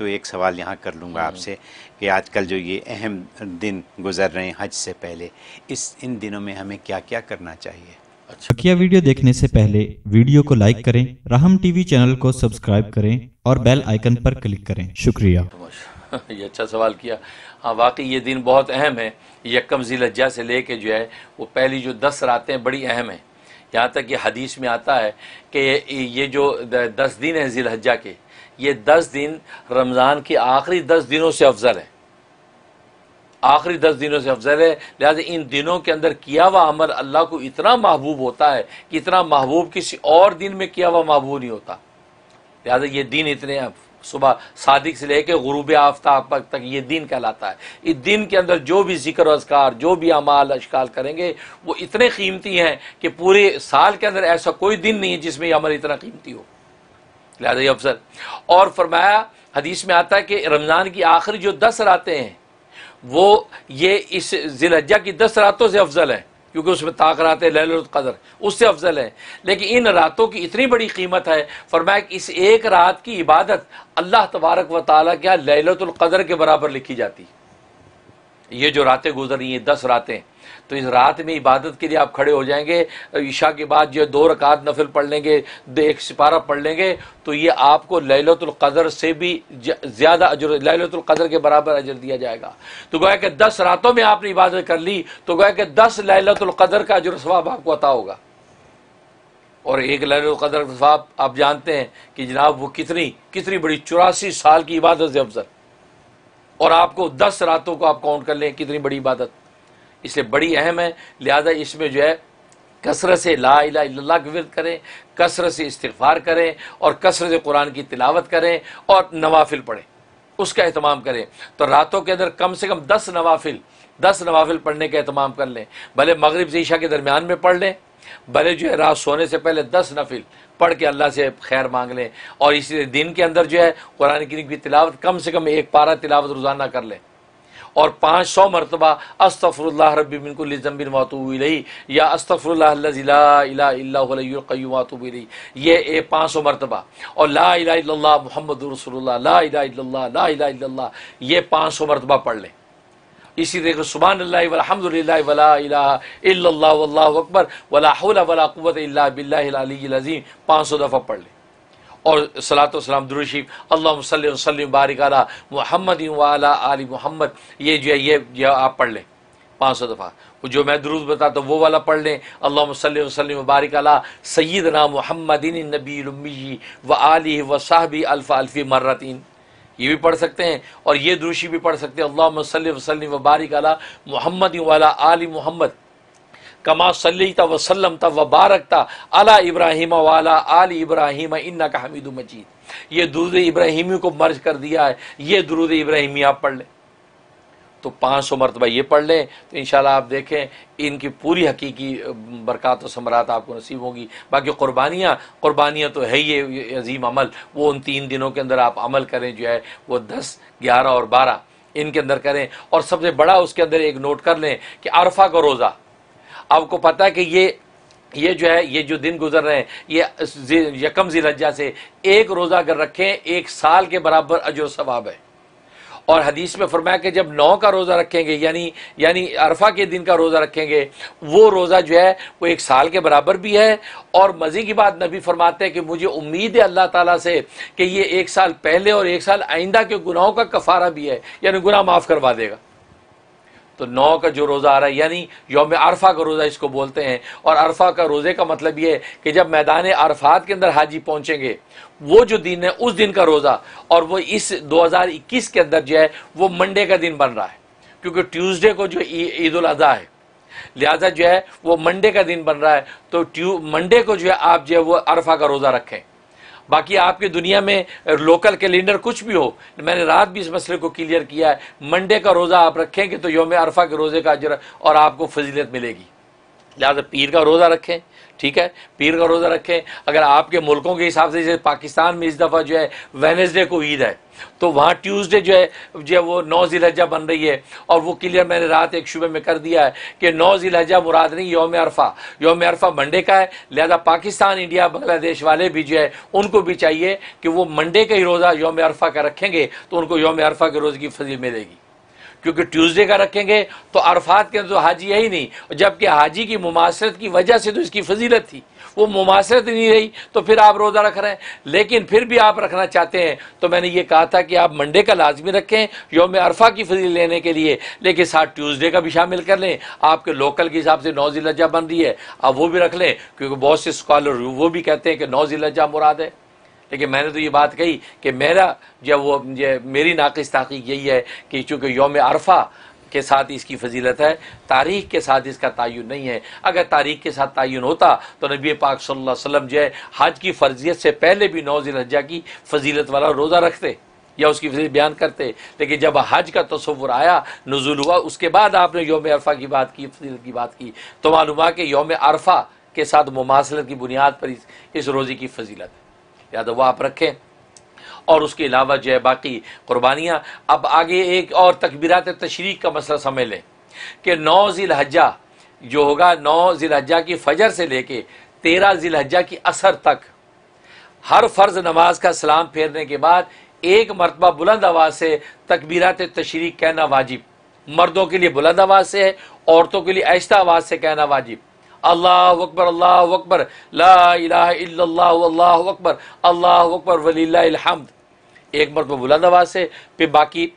तो एक सवाल यहाँ कर लूँगा हम्म। आपसे कि आजकल जो ये अहम दिन गुजर रहे हैं हज से पहले इस इन दिनों में हमें क्या क्या करना चाहिए अच्छा वीडियो देखने से पहले वीडियो को लाइक करें राहम टीवी चैनल को सब्सक्राइब करें और बेल आइकन पर क्लिक करें शुक्रिया ये अच्छा सवाल किया हाँ वाकई ये दिन बहुत अहम है यकम जिलज्जा से लेके जो है वो पहली जो दस रातें बड़ी अहम हैं यहाँ तक ये हदीस में आता है कि ये जो दस दिन हैं जिलहजा के ये दस दिन रमज़ान के आखिरी दस दिनों से अफजल है आखिरी दस दिनों से अफजल है लिहाजा इन दिनों के अंदर किया हुआ अमल अल्लाह को इतना महबूब होता है कि इतना महबूब किसी और दिन में किया हुआ महबूब नहीं होता लिहाजा ये दिन इतने अब सुबह सादिक से लेकर गुरूब आफ्ताब तक ये दिन कहलाता है इस दिन के अंदर जो भी जिक्र अजकार जो भी अमाल अशकाल करेंगे वो इतने कीमती हैं कि पूरे साल के अंदर ऐसा कोई दिन नहीं है जिसमें यह अमल इतना कीमती हो लिहाजा ये अफजल और फरमाया हदीस में आता है कि रमज़ान की आखिरी जो दस रातें हैं वो ये इस जिलहजा की दस रातों से अफजल है क्योंकि उसमें ताक रात है लहलकदर उससे अफजल है लेकिन इन रातों की इतनी बड़ी कीमत है फरमाया कि इस एक रात की इबादत अल्लाह तबारक व ताली क्या लहलतुल्कदर के बराबर लिखी जाती है ये जो रातें गुजर रही हैं दस रातें तो इस रात में इबादत के लिए आप खड़े हो जाएंगे ईशा के बाद जो दो रकात नफिल पढ़ लेंगे एक सिपारा पढ़ लेंगे तो ये आपको ललतुल्क़दर से भी ज़्यादा अजर ललतुल्क़दर के बराबर अजर दिया जाएगा तो गोया कि दस रातों में आपने इबादत कर ली तो गोया कि दस ललतुल्क़दर का अजर स्वाब आपको अता होगा और एक ललतुल्क़दर स्वाब आप जानते हैं कि जनाब वो कितनी कितनी बड़ी चौरासी साल की इबादत से अफजल और आपको दस रातों को आप काउंट कर लें कितनी बड़ी इबादत इसलिए बड़ी अहम है लिहाजा इसमें जो है कसरत से ला इला का करें कसरत से इस्तफ़ार करें और कसरत से कुरान की तिलावत करें और नवाफिल पढ़ें उसका अहतमाम करें तो रातों के अंदर कम से कम दस नवाफिल दस नवाफिल पढ़ने का अहतमाम कर लें भले मगरब से ईशा के दरमियान में पढ़ लें भले जो है रात सोने से पहले दस नफिल पढ़ के अल्लाह से खैर मांग लें और इसी दिन के अंदर जो है कुरान करीम की तिलावत कम से कम एक पारा तिलावत रोज़ाना कर लें और पाँच सौ मरतबा अस्तफ़रल्ला रबी बिल्कुल जम्बिन रही या रही ये ए पाँच सौ मरतबा और ला इला मोहम्मद रसोल्ला ला इला ला इला ये पाँच सौ मरतबा पढ़ लें इसी देखो सुबहान अल्लाह अकबर बिल्लाज़ीम पाँच सौ दफ़ा पढ़ लें और सलात सलाम दुरुशीफ अल्लाह बारिक मोहम्मद वाला मोहम्मद ये जो है ये जो है आप पढ़ लें पाँच सौ दफ़ा जो मैं दुरुस्त बताता हूँ वो वाला पढ़ लें अल्लाम वसलम बारिक अला सैद नाम महमदिन नबी व आलि व साहबी अल्फ़ा अल्फ़ी मर्रतिन ये भी पढ़ सकते हैं और ये दुरुशी भी पढ़ सकते हैं अल्लाह वसल्ल वसलम अला मोहम्मद वाला आली मोहम्मद कमा सल्लता वसलम तब वबारक था अला इब्राहिम वाला आल इब्राहिम इन्ना का हमीद मजीद ये दुरुद इब्राहिमी को मर्ज कर दिया है ये दुरुद इब्राहिमी आप पढ़ लें तो पाँच सौ मरतबा ये पढ़ लें तो इन आप देखें इनकी पूरी हकीकी बरक़ात समरात आपको नसीब होंगी बाकी क़ुरबानियाँ क़ुरबानियाँ तो है ही अजीम अमल वो उन तीन दिनों के अंदर आप अमल करें जो है वो दस ग्यारह और बारह इनके अंदर करें और सबसे बड़ा उसके अंदर एक नोट कर लें कि अरफा का रोज़ा आपको पता है कि ये ये जो है ये जो दिन गुजर रहे हैं ये यकम जिलज्जा से एक रोज़ा अगर रखें एक साल के बराबर अजो सवाब है और हदीस में फरमाया कि जब नौ का रोज़ा रखेंगे यानी यानी अरफा के दिन का रोज़ा रखेंगे वो रोज़ा जो है वो एक साल के बराबर भी है और मज़े की बात नबी फरमाते हैं कि मुझे उम्मीद है अल्लाह ताला से कि ये एक साल पहले और एक साल आइंदा के गुनाहों का कफारा भी है यानी गुनाह माफ़ करवा देगा तो नौ का जो रोज़ा आ रहा है यानी योम अरफा का रोज़ा इसको बोलते हैं और अरफा का रोज़े का मतलब ये है कि जब मैदान अरफात के अंदर हाजी पहुँचेंगे वो जो दिन है उस दिन का रोज़ा और वो इस 2021 के अंदर जो है वो मंडे का दिन बन रहा है क्योंकि ट्यूसडे को जो ईद उल है लिहाजा जो है वो मंडे का दिन बन रहा है तो मंडे को जो है आप जो है वो अरफा का रोज़ा रखें बाकी आपकी दुनिया में लोकल कैलेंडर कुछ भी हो मैंने रात भी इस मसले को क्लियर किया है मंडे का रोज़ा आप रखेंगे तो योम अरफा के रोज़े का अजर और आपको फजीलत मिलेगी लिहाजा पीर का रोज़ा रखें ठीक है पीर का रोज़ा रखें अगर आपके मुल्कों के हिसाब से जैसे पाकिस्तान में इस दफ़ा जो है वेनजडे को ईद है तो वहाँ ट्यूसडे जो है जो है वो नौ जिलहजा बन रही है और वो क्लियर मैंने रात एक शुबे में कर दिया है कि नौ जिलहजा मुराद नहीं योम अरफा योम अरफा मंडे का है लिहाजा पाकिस्तान इंडिया बांग्लादेश वाले भी जो है उनको भी चाहिए कि वो मंडे का ही रोज़ा योम अरफा का रखेंगे तो उनको योम अरफा के रोज़ की फजील मिलेगी क्योंकि ट्यूसडे का रखेंगे तो अरफात के अंदर तो हाजी है ही नहीं जबकि हाजी की मुमासरत की वजह से तो इसकी फजीलत थी वो मुमासरत नहीं रही तो फिर आप रोज़ा रख रहे हैं लेकिन फिर भी आप रखना चाहते हैं तो मैंने ये कहा था कि आप मंडे का लाजमी रखें योम अरफा की फजील लेने के लिए लेकिन साथ ट्यूसडे का भी शामिल कर लें आपके लोकल के हिसाब से नौ बन रही है आप वो भी रख लें क्योंकि बहुत से स्कॉलर वो भी कहते हैं कि नौ मुराद है लेकिन मैंने तो ये बात कही कि मेरा जब वो मेरी नाकस तहकीक यही है कि चूँकि योम अरफा के साथ इसकी फजीलत है तारीख के साथ इसका तयन नहीं है अगर तारीख के साथ तयन होता तो नबी पाक सल्ला अलैहि जो है हज की फर्जियत से पहले भी नौज़ रजा की फजीलत वाला रोज़ा रखते या उसकी फजीलत बयान करते लेकिन जब हज का तस्वुर आया नजुल हुआ उसके बाद आपने योम अरफा की बात की फजीलत की बात की तो मालूम कि योम अरफा के साथ मुमासलत की बुनियाद पर इस, इस रोज़े की फजीलत है या तो वह आप रखें और उसके अलावा जो है बाकी कुर्बानियाँ अब आगे एक और तकबीरत तशरीक का मसला समझ लें कि नौ ज़िलहजा जो होगा नौ ज़िलहजा की फजर से लेके तेरह ज़िलहजा की असर तक हर फ़र्ज नमाज का सलाम फेरने के बाद एक मरतबा बुलंद आवाज़ से तकबीरत तशरीक कहना वाजिब मर्दों के लिए बुलंद आवाज़ से है औरतों के लिए आहिस्ता आवाज़ से कहना वाजिब अल्लाह अकबर अल्लाह अकबर लाला अकबर अल्लाह अकबर वलीमद एक मरतबा बुलंद आवाज़ से फिर बाकी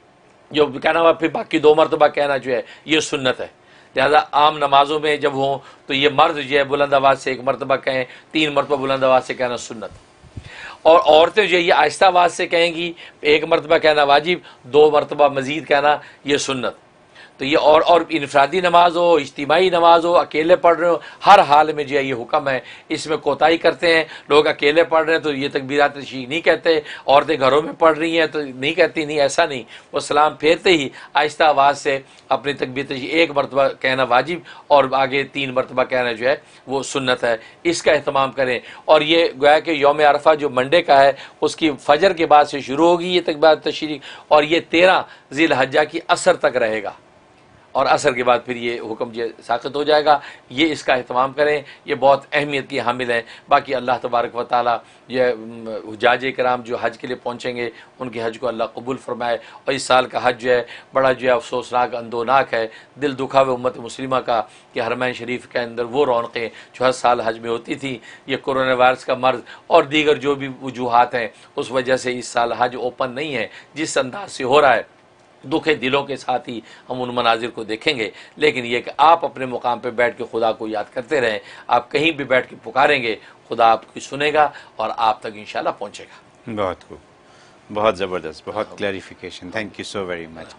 जो कहना हुआ फिर बाकी दो मरतबा कहना जो है ये सुन्नत है लिहाजा आम नमाजों में जब हों तो ये मर्द जो है बुलंद आवाज़ से एक मरतबा कहें तीन मरतबा बुलंद आवाज़ से कहना सुन्नत और औरतें जो है ये आहिस्ता आवाज़ से कहेंगी एक मरतबा कहना वाजिब दो मरतबा मज़ीद कहना ये सुन्नत तो ये और और इनफरादी नमाज हो इज्तमाही नमाज हो अकेले पढ़ रहे हो हर हाल में जो है ये हुक्म है इसमें कोताही करते हैं लोग अकेले पढ़ रहे हैं तो ये तकबीरात नशी नहीं कहते औरतें घरों में पढ़ रही हैं तो नहीं कहती नहीं ऐसा नहीं वो सलाम फेरते ही आहिस्ता आवाज़ से अपनी तकबीर नशी एक मरतबा कहना वाजिब और आगे तीन मरतबा कहना जो है वो सुन्नत है इसका अहतमाम करें और ये गोया कि योम अरफा जो मंडे का है उसकी फजर के बाद से शुरू होगी ये तकबीर तशरी और ये तेरह हज़ा की असर तक रहेगा और असर के बाद फिर ये हुक्म जो साखत हो जाएगा ये इसका अहतमाम करें ये बहुत अहमियत की हामिल है बाकी अल्लाह तबारक व ताली ये जाज कराम जो हज के लिए पहुँचेंगे उनके हज को अल्लाह कबूल फरमाए और इस साल का हज जो है बड़ा जो है अफसोसनाक अंदोनाक है दिल दुखा हुए उम्मत मुस्लिमा का कि हरमैन शरीफ के अंदर वो रौनकें जो हर साल हज में होती थी ये कोरोना वायरस का मर्ज और दीगर जो भी वजूहत हैं उस वजह से इस साल हज ओपन नहीं है जिस अंदाज से हो रहा है दुखे दिलों के साथ ही हम उन मनाजिर को देखेंगे लेकिन ये कि आप अपने मुकाम पर बैठ के खुदा को याद करते रहें आप कहीं भी बैठ के पुकारेंगे खुदा आपकी सुनेगा और आप तक इन पहुँचेगा बहुत खूब बहुत ज़बरदस्त बहुत clarification thank you so very much